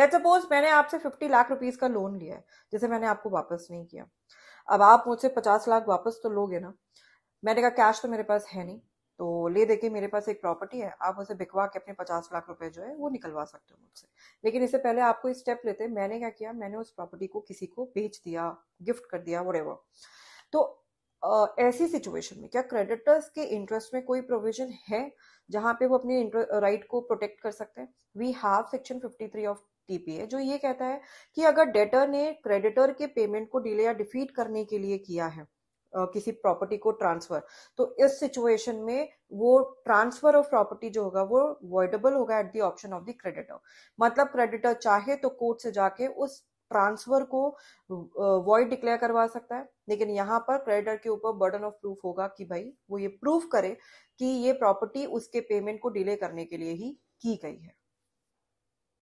late suppose मैंने आपसे fifty lakh rupees का लोन लिया है जिसे मैंने आपको वापस नहीं किया अब आप मुझसे पचास लाख वापस तो लोगे ना मैंने कहा कैश तो मेरे पास है नहीं तो ले देखिए मेरे पास एक प्रॉपर्टी है आप उसे बिकवा के अपने पचास लाख रुपए जो है वो निकलवा सकते हो मुझसे लेकिन इससे पहले आपको स्टेप लेते मैंने क्या किया मैंने उस प्रॉपर्टी को किसी को बेच दिया गिफ्ट कर दिया वो तो ऐसी सिचुएशन में क्या क्रेडिटर्स के इंटरेस्ट में कोई प्रोविजन है जहां पे वो अपने राइट को प्रोटेक्ट कर सकते हैं we have section three of TP है जो ये कहता है कि अगर डेटर ने क्रेडिटर के पेमेंट को डिले या डिफीट करने के लिए किया है किसी प्रॉपर्टी को ट्रांसफर तो इस सिचुएशन में वो ट्रांसफर ऑफ प्रॉपर्टी जो होगा वो वॉइडेबल होगा at the option of the creditor मतलब क्रेडिटर चाहे तो कोर्ट से जाके उस ट्रांसफर को वॉइड डिक्लेयर करवा सकता है लेकिन यहाँ पर क्रेडिटर के ऊपर बर्डन ऑफ प्रूफ होगा कि भाई वो ये प्रूफ करे कि ये प्रॉपर्टी उसके पेमेंट को डिले करने के लिए ही की गई है